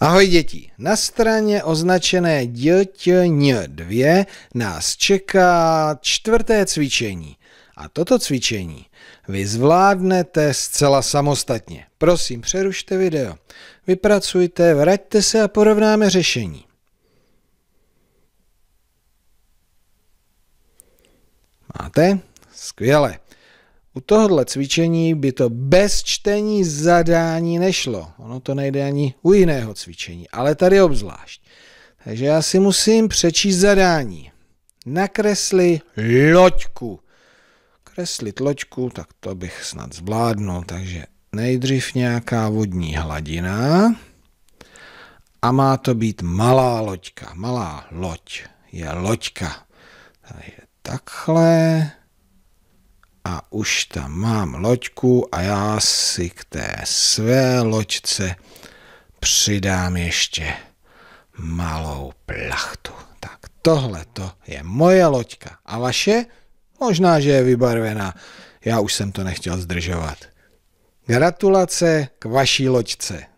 Ahoj děti, na straně označené DTN2 nás čeká čtvrté cvičení. A toto cvičení vy zvládnete zcela samostatně. Prosím, přerušte video, vypracujte, vraťte se a porovnáme řešení. Máte? Skvěle. U tohohle cvičení by to bez čtení zadání nešlo. Ono to nejde ani u jiného cvičení, ale tady obzvlášť. Takže já si musím přečíst zadání. Nakresli loďku. Kreslit loďku, tak to bych snad zvládnul. Takže nejdřív nějaká vodní hladina a má to být malá loďka. Malá loď je loďka. Takže takhle už tam mám loďku a já si k té své loďce přidám ještě malou plachtu. Tak tohle to je moje loďka a vaše? Možná, že je vybarvená. Já už jsem to nechtěl zdržovat. Gratulace k vaší loďce.